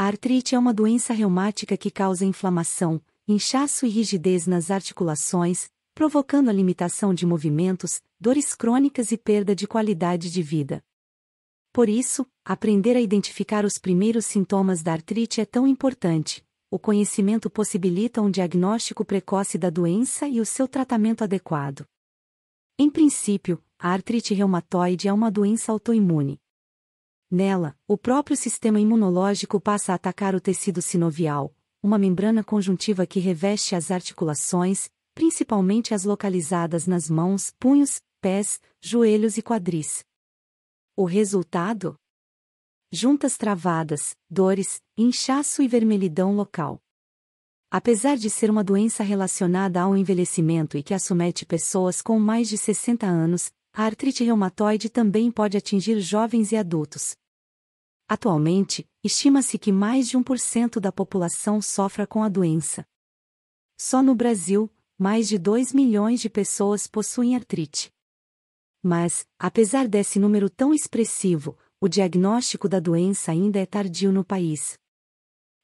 A artrite é uma doença reumática que causa inflamação, inchaço e rigidez nas articulações, provocando a limitação de movimentos, dores crônicas e perda de qualidade de vida. Por isso, aprender a identificar os primeiros sintomas da artrite é tão importante. O conhecimento possibilita um diagnóstico precoce da doença e o seu tratamento adequado. Em princípio, a artrite reumatoide é uma doença autoimune. Nela, o próprio sistema imunológico passa a atacar o tecido sinovial, uma membrana conjuntiva que reveste as articulações, principalmente as localizadas nas mãos, punhos, pés, joelhos e quadris. O resultado? Juntas travadas, dores, inchaço e vermelhidão local. Apesar de ser uma doença relacionada ao envelhecimento e que assomete pessoas com mais de 60 anos, a artrite reumatoide também pode atingir jovens e adultos. Atualmente, estima-se que mais de 1% da população sofra com a doença. Só no Brasil, mais de 2 milhões de pessoas possuem artrite. Mas, apesar desse número tão expressivo, o diagnóstico da doença ainda é tardio no país.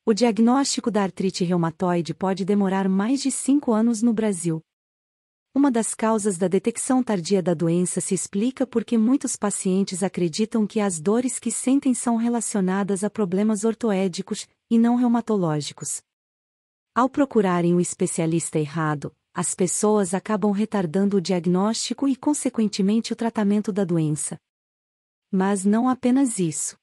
O diagnóstico da artrite reumatoide pode demorar mais de 5 anos no Brasil. Uma das causas da detecção tardia da doença se explica porque muitos pacientes acreditam que as dores que sentem são relacionadas a problemas ortoédicos e não reumatológicos. Ao procurarem o especialista errado, as pessoas acabam retardando o diagnóstico e, consequentemente, o tratamento da doença. Mas não apenas isso.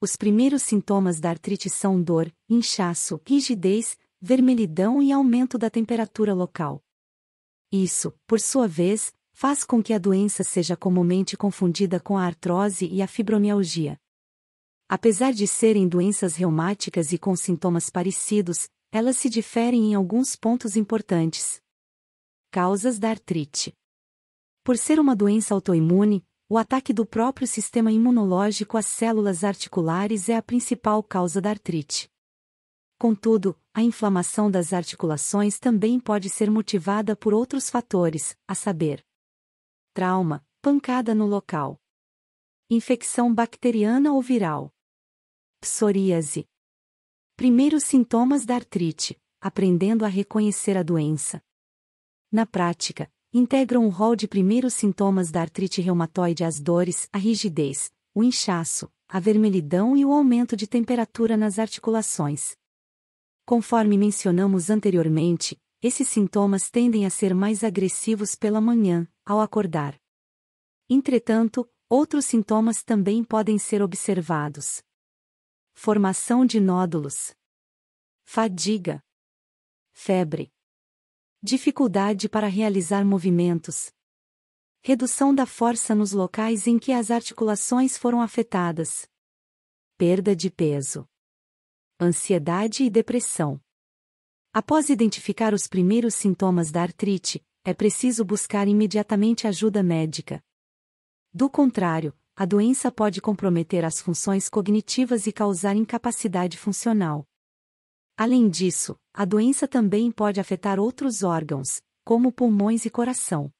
Os primeiros sintomas da artrite são dor, inchaço, rigidez, vermelhidão e aumento da temperatura local. Isso, por sua vez, faz com que a doença seja comumente confundida com a artrose e a fibromialgia. Apesar de serem doenças reumáticas e com sintomas parecidos, elas se diferem em alguns pontos importantes. Causas da artrite. Por ser uma doença autoimune, o ataque do próprio sistema imunológico às células articulares é a principal causa da artrite. Contudo, a inflamação das articulações também pode ser motivada por outros fatores, a saber, trauma, pancada no local, infecção bacteriana ou viral, psoríase. Primeiros sintomas da artrite, aprendendo a reconhecer a doença. Na prática, integram um rol de primeiros sintomas da artrite reumatoide as dores, a rigidez, o inchaço, a vermelhidão e o aumento de temperatura nas articulações. Conforme mencionamos anteriormente, esses sintomas tendem a ser mais agressivos pela manhã, ao acordar. Entretanto, outros sintomas também podem ser observados: formação de nódulos, fadiga, febre, dificuldade para realizar movimentos, redução da força nos locais em que as articulações foram afetadas, perda de peso ansiedade e depressão. Após identificar os primeiros sintomas da artrite, é preciso buscar imediatamente ajuda médica. Do contrário, a doença pode comprometer as funções cognitivas e causar incapacidade funcional. Além disso, a doença também pode afetar outros órgãos, como pulmões e coração.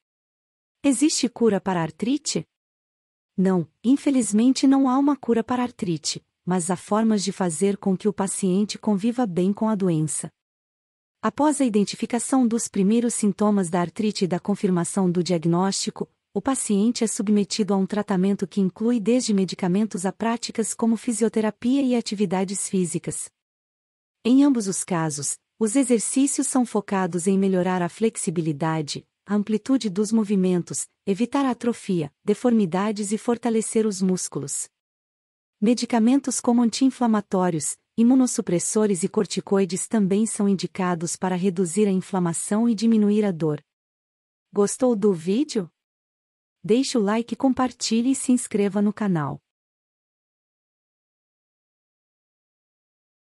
Existe cura para artrite? Não, infelizmente não há uma cura para artrite, mas há formas de fazer com que o paciente conviva bem com a doença. Após a identificação dos primeiros sintomas da artrite e da confirmação do diagnóstico, o paciente é submetido a um tratamento que inclui desde medicamentos a práticas como fisioterapia e atividades físicas. Em ambos os casos, os exercícios são focados em melhorar a flexibilidade, a amplitude dos movimentos, evitar a atrofia, deformidades e fortalecer os músculos. Medicamentos como anti-inflamatórios, imunossupressores e corticoides também são indicados para reduzir a inflamação e diminuir a dor. Gostou do vídeo? Deixe o like, compartilhe e se inscreva no canal.